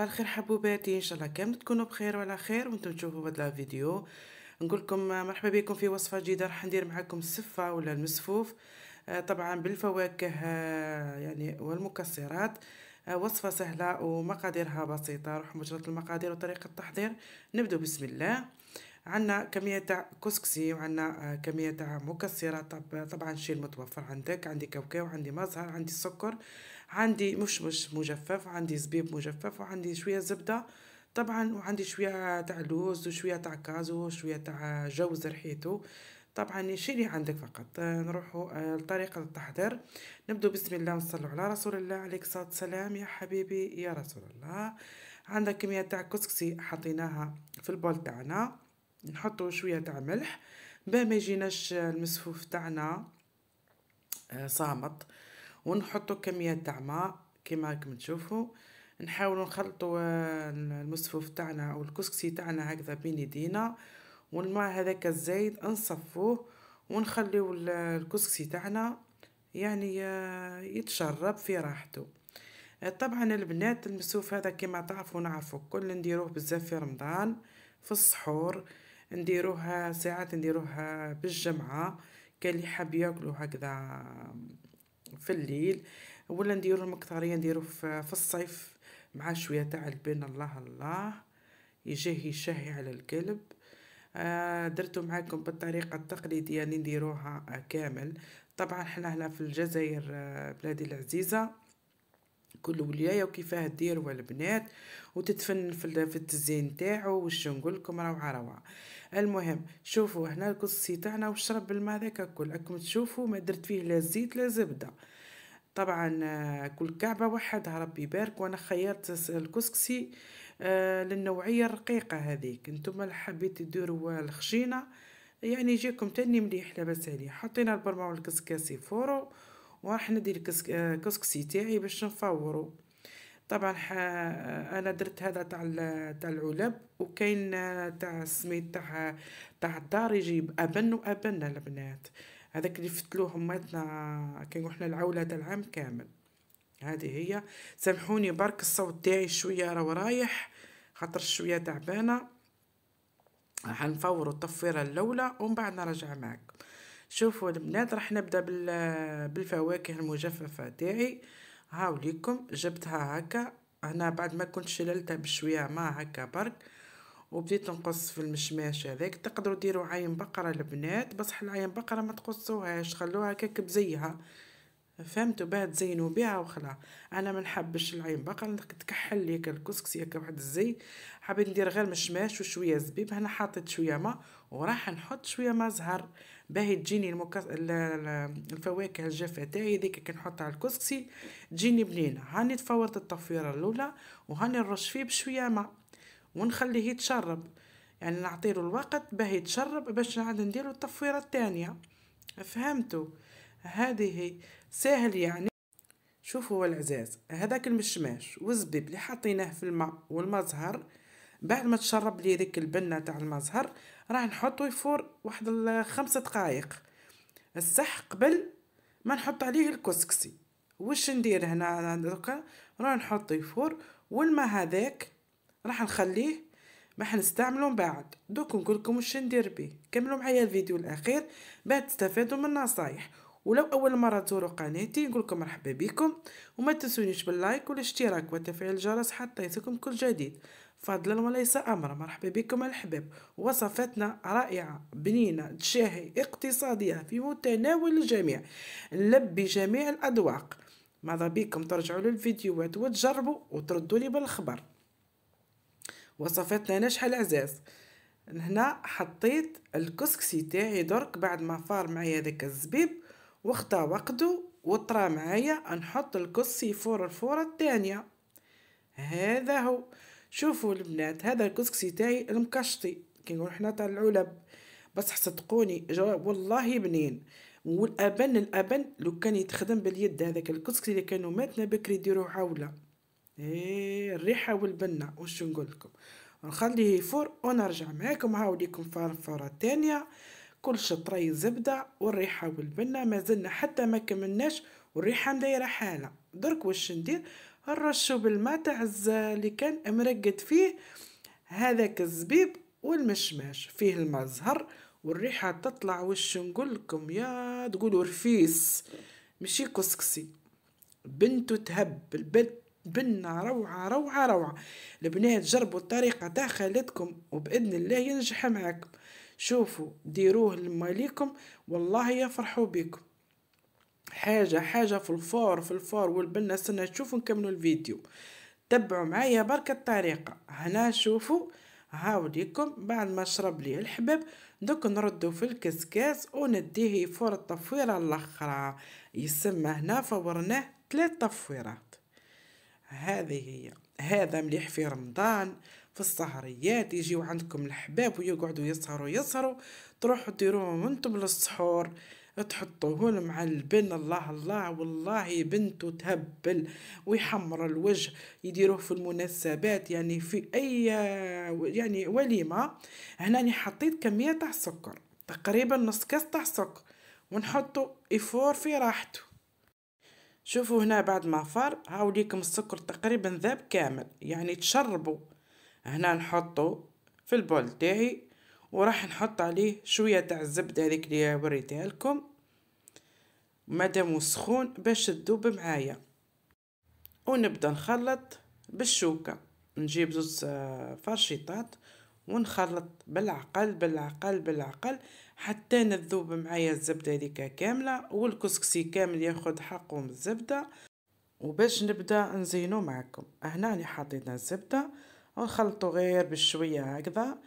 صباح الخير حبوباتي ان شاء الله كامل تكونوا بخير وعلى خير وانتم تشوفوا هذا الفيديو نقول لكم مرحبا بكم في وصفه جديده راح ندير معكم السفه ولا المسفوف آه، طبعا بالفواكه آه، يعني والمكسرات آه، وصفه سهله ومقاديرها بسيطه راح مجرد المقادير وطريقه التحضير نبدأ بسم الله عندنا كمية تاع كسكسي وعندنا آه، كمية تاع مكسرات طب طبعا الشيء المتوفر عندك عندي كاوكاو عندي مزهر عندي سكر عندي مشمش مجفف عندي زبيب مجفف وعندي شوية زبدة طبعا وعندي شوية تاع لوز وشوية تاع كازو وشوية تاع جوز رحيتو طبعا الشيء اللي عندك فقط آه، نروحوا آه، لطريقة التحضير نبدو بسم الله ونصلوا على رسول الله عليك الصلاة والسلام يا حبيبي يا رسول الله عندك كمية تاع كسكسي حطيناها في البول تاعنا نحطو شويه تاع ملح باه ما يجيناش المسفوف تاعنا آه، صامت ونحطو كميه تاع ماء كيما راكم تشوفوا نحاولوا نخلطوا آه، المسفوف تاعنا او الكسكسي تاعنا هكذا بين يدينا والماء هذاك الزايد نصفوه ونخليو الكسكسي تاعنا يعني آه، يتشرب في راحته طبعا البنات المسوف هذا كما تعرفوا نعرفوا كل نديروه بزاف في رمضان في السحور نديروها ساعات نديروها بالجمعة كان اللي حاب ياكلو هكذا في الليل ولا نديرو المكتريه نديرو في الصيف مع شويه تاع البن الله الله يجيه يشهي على القلب آه درتو معاكم بالطريقه التقليديه اللي نديروها كامل طبعا حنا هنا في الجزائر آه، بلادي العزيزه كل ولايه وكيفاه دير البنات وتتفنن في التزيين تاعو واش نقولكم روعه روعه المهم شوفوا هنا الكسكسي تاعنا وشرب بالماء ذاك الكل راكم تشوفوا ما درت فيه لا زيت لا زبده طبعا كل كعبه وحدها ربي يبارك وانا خيرت الكسكسي آه، للنوعيه الرقيقه هذيك انتم اللي حبيت ديروا الخشينه يعني يجيكم تاني مليح لاباس عليه حطينا البرمه والكسكسي فورو وراح ندير كسكسي آه، تاعي باش نفورو طبعا آه، انا درت هذا تاع تاع العلب وكاين آه، تاع السميد تاع تاع الدار يجيب ابن وابن البنات هذاك اللي فتلوه امتنا كي حنا العوله تاع العام كامل هذه هي سامحوني برك الصوت تاعي شويه راه رايح خاطر شويه تعبانه راح نفوروا الطفيره الاولى ومن بعد نرجع معكم شوفوا البنات راح نبدا بالفواكه المجففه تاعي هاو ليكم جبتها هكا انا بعد ما كنت شللتها بشويه ما هكا برك وبديت نقص في المشماش هذاك تقدروا ديروا عين بقره البنات بصح العين بقره ما تقصوهاش خلوها هكاك بزيها فهمتوا باه تزينوا بها وخلا انا ما نحبش العين بقره تكحل لي الكسكسي هكا واحد الزي حبيت ندير غير مشماش وشويه زبيب هنا حاطت شويه ماء وراح نحط شويه ماء زهر باهي تجيني المكس... الفواكه الجافة تاعي ذيك كنحطها على الكسكسي تجيني بنينة هاني تفورت التفويرة الأولى وهاني نرش فيه بشوية ماء ونخليه يتشرب يعني نعطيله الوقت باهي يتشرب باش نعاد نديرو التفويرة الثانية فهمتوا هذه ساهل يعني شوفوا العزاز هذاك المشماش والزبيب اللي حطيناه في الماء والمزهر بعد ما تشرب لي ذيك البنه تاع المزهر راح نحطو يفور واحد الخمسة دقائق الصح قبل ما نحط عليه الكسكسي وش ندير هنا دوكا راح نحطه يفور والما هذاك راح نخليه راح نستعملو من بعد دوك نقولكم وش ندير بيه كملوا معايا الفيديو الاخير باش تستفادوا من النصايح ولو اول مره تزوروا قناتي نقولكم مرحبا بكم وما تنسونيش باللايك والاشتراك وتفعيل الجرس حتى يصلكم كل جديد فضلا وليس امرا مرحبا بكم الحباب وصفاتنا رائعه بنينه تشاهي اقتصاديه في متناول الجميع نلبي جميع الاذواق ماذا بكم ترجعوا للفيديوهات وتجربوا وتردوا لي بالخبر وصفاتنا ناجحه العزاز هنا حطيت الكسكسي تاعي درك بعد ما فار معايا هذاك الزبيب وخدا وقته وطرا معايا نحط الكسكسي فور الفورة الثانية هذا هو شوفوا البنات هذا الكسكسي تاعي المكشطي كي نقولوا حنا تاع العلب بصح صدقوني جواب والله بنين والابن الابن لو كان يتخدم باليد هذاك الكسكسي اللي كانوا ماتنا بكري يديروا عوله ايه الريحه والبنه واش نقول لكم نخليه يفور ونرجع معاكم هاوليكم فرفره الثانيه كل شطري زبده والريحه والبنه مازلنا حتى ما كملناش والريحه مدايره حاله درك واش ندير هالرشو بالماء تاع اللي كان مرقد فيه هذاك الزبيب والمشماش فيه الماء زهر والريحه تطلع وش نقول لكم يا تقولوا رفيس مشي كسكسي بنته تهب البنت بنا روعة روعة روعة البنات جربوا الطريقة تاع خالتكم وبإذن الله ينجح معاكم شوفوا ديروه لماليكم والله يفرحوا بكم حاجه حاجه في الفور في الفور والبنه استنى تشوفوا نكملوا الفيديو تبعوا معايا برك الطريقه هنا شوفوا هاوليكم بعد ما شرب لي الحباب دوك نردو في الكسكاس ونديه يفور التفويره الاخرى يسمى هنا فورناه ثلاث تفويرات هذه هي هذا مليح في رمضان في السهريات يجيو عندكم الحباب ويقعدوا يسهروا يسهروا تروحوا ديروهم انتم للسحور تحطوه مع البن الله الله والله بنته تهبل ويحمر الوجه يديروه في المناسبات يعني في اي يعني وليمه هنا حطيت كميه تاع السكر تقريبا نص كاس تاع السكر ونحطو افور في راحته شوفوا هنا بعد ما فار هاو ليكم السكر تقريبا ذاب كامل يعني تشربوا هنا نحطو في البول تاعي وراح نحط عليه شوية تاع الزبدة هذيك اللي وريتها لكم مادام سخون باش تذوب معايا ونبدا نخلط بالشوكة نجيب زوز آه، فرشيطات ونخلط بالعقل بالعقل بالعقل حتى نذوب معايا الزبدة هذيك كاملة والكسكسي كامل ياخد حقه من الزبدة وباش نبدا نزينو معكم هنا راني حطيت الزبدة ونخلطو غير بشوية هكذا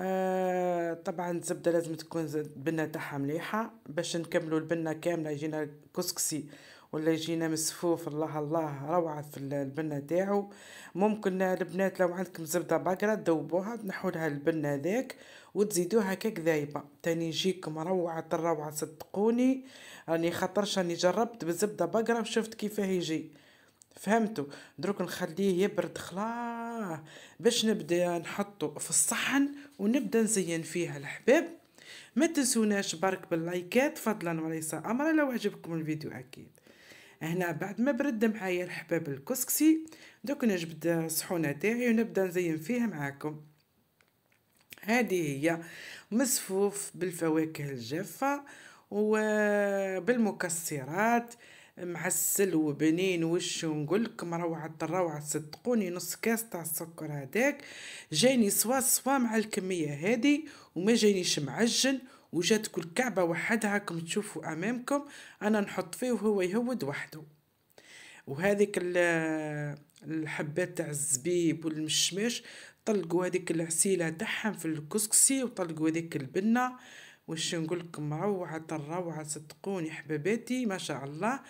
آه طبعا الزبدة لازم تكون البنة تاعها مليحة باش نكملوا البنة كاملة يجينا كسكسي ولا يجينا مسفوف الله الله روعة في البنة تاعو ممكن البنات لو عندكم زبدة بقرة تذوبوها تنحوا لها البنة ذاك وتزيدوها هكاك ذايبة تاني يجيكم روعة الروعة صدقوني راني خاطرش راني جربت بزبدة بقرة وشفت كيفاه يجي فهمتوا دروك نخليه يبرد خلاص آه، باش نبدا نحطو في الصحن ونبدا نزين فيها الحباب ما تنسوناش برك باللايكات فضلا وليس امرا لو عجبكم الفيديو اكيد هنا بعد ما برد معايا الحباب الكسكسي دوك نجبد الصحونه تاعي ونبدا نزين فيها معاكم هذه هي مصفوف بالفواكه الجافه وبالمكسرات محسل وبنين وش نقول لكم روعه الروعه صدقوني نص كاس تاع السكر هذاك جاني سوا سوا مع الكميه هذه وما جانيش معجن وجات كل كعبه وحدها كم تشوفوا امامكم انا نحط فيه وهو يهود وحده وهذيك الحبات تاع الزبيب والمشمش طلقوا هذيك العسيله تاعهم في الكسكسي وطلقوا هذيك البنه واش نقول لكم روعه الروعه صدقوني حبيباتي ما شاء الله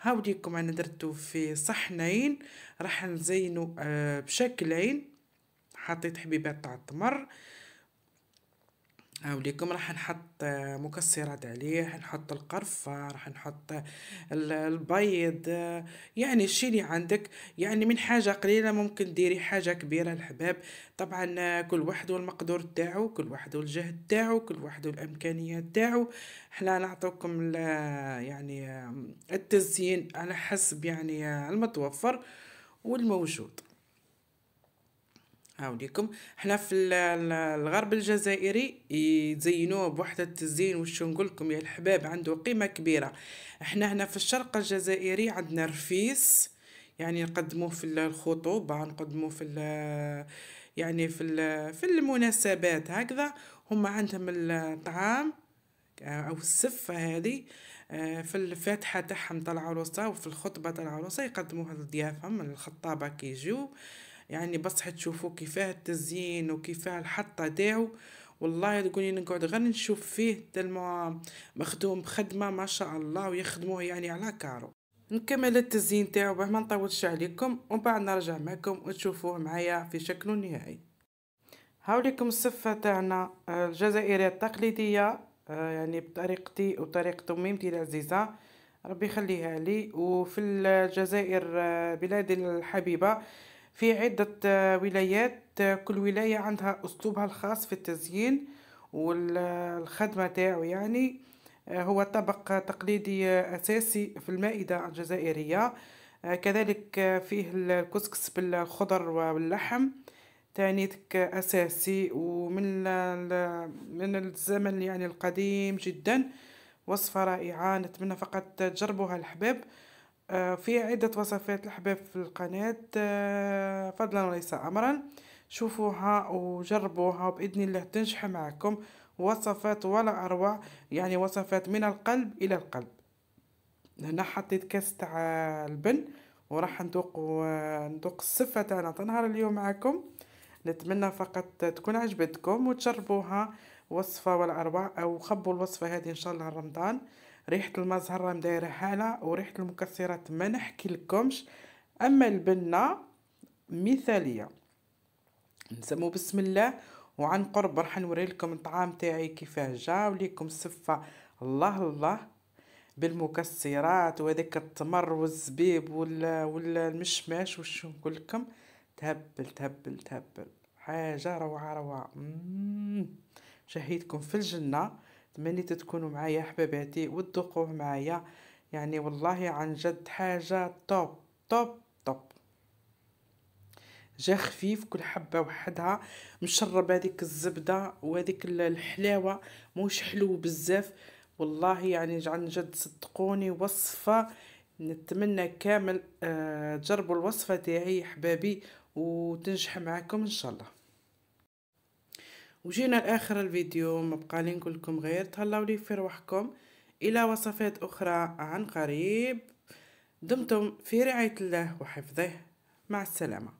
هاوليكم انا درتو في صحنين راح نزينو آه، بشكلين حطيت حبيبات تاع التمر هاوليكم راح نحط مكسرات عليه نحط القرفة راح نحط البيض يعني الشي اللي عندك يعني من حاجة قليلة ممكن ديري حاجة كبيرة الحباب طبعا كل واحد والمقدور تاعو كل واحد والجهد تاعو كل واحد والامكانيات تاعو احنا نعطوكم يعني التزيين على حسب يعني المتوفر والموجود هاوليكم حنا في الغرب الجزائري يزينوه بوحدة التزيين وش نقولكم يا الحباب عنده قيمة كبيرة احنا هنا في الشرق الجزائري عندنا رفيس يعني نقدموه في الخطوبة نقدموه في يعني في في المناسبات هكذا هما عندهم الطعام آه، او السفة هذه آه، في الفاتحة تاعهم تاع العروسة وفي الخطبة تاع العروسة يقدموها لضيافهم الخطابة كيجيو كي يعني بصح تشوفوا كيفاه التزيين وكيفاه الحطة تاعو والله تقولي نقعد غير نشوف فيه تلما مخدوم بخدمة ما شاء الله ويخدموه يعني على كارو نكمل التزيين تاعو باه ما نطولش عليكم ومن بعد نرجع معكم وتشوفوه معايا في شكله النهائي هاوليكم الصفة تاعنا آه، الجزائرية التقليدية آه، يعني بطريقتي وطريقة تميمتي العزيزة ربي يخليها لي وفي الجزائر آه، بلادي الحبيبة في عدة آه، ولايات آه، كل ولاية عندها أسلوبها الخاص في التزيين والخدمة آه، تاعو يعني هو طبق تقليدي أساسي في المائدة الجزائرية كذلك فيه الكسكس بالخضر واللحم تعنيتك أساسي ومن من الزمن يعني القديم جدا وصفة رائعة نتمنى فقط تجربوها الحباب آه، في عدة وصفات الحباب في القناة آه، فضلا وليس أمرا شوفوها وجربوها وبإذن الله تنجح معكم وصفات ولا أروع يعني وصفات من القلب إلى القلب هنا حطيت كاس تاع البن وراح ندوق ندوق السفة تاعنا تنهار اليوم معكم نتمنى فقط تكون عجبتكم وتجربوها وصفة ولا أروع أو خبوا الوصفة هذه إن شاء الله رمضان ريحه المزهره مدايره حاله وريحه المكسرات ما نحكي لكمش اما البنه مثاليه نسمو بسم الله وعن قرب راح نوري لكم الطعام تاعي كيفاه جا وليكم صفه الله الله بالمكسرات وهذاك التمر والزبيب والمشماش وش نقول لكم تهبل تهبل تهبل حاجه روعه روعه شهيتكم في الجنه تمنيت تكونوا معايا حباباتي وتذوقوه معايا يعني والله عن جد حاجه توب توب توب جا خفيف كل حبه وحدها مشرب هذيك الزبده وهذيك الحلاوه موش حلو بزاف والله يعني عن جد صدقوني وصفه نتمنى كامل آه، تجربوا الوصفه تاعي حبابي وتنجح معكم ان شاء الله وجينا لاخر الفيديو ما بقالي نقول لكم غير تهلاو لي في روحكم الى وصفات اخرى عن قريب دمتم في رعايه الله وحفظه مع السلامه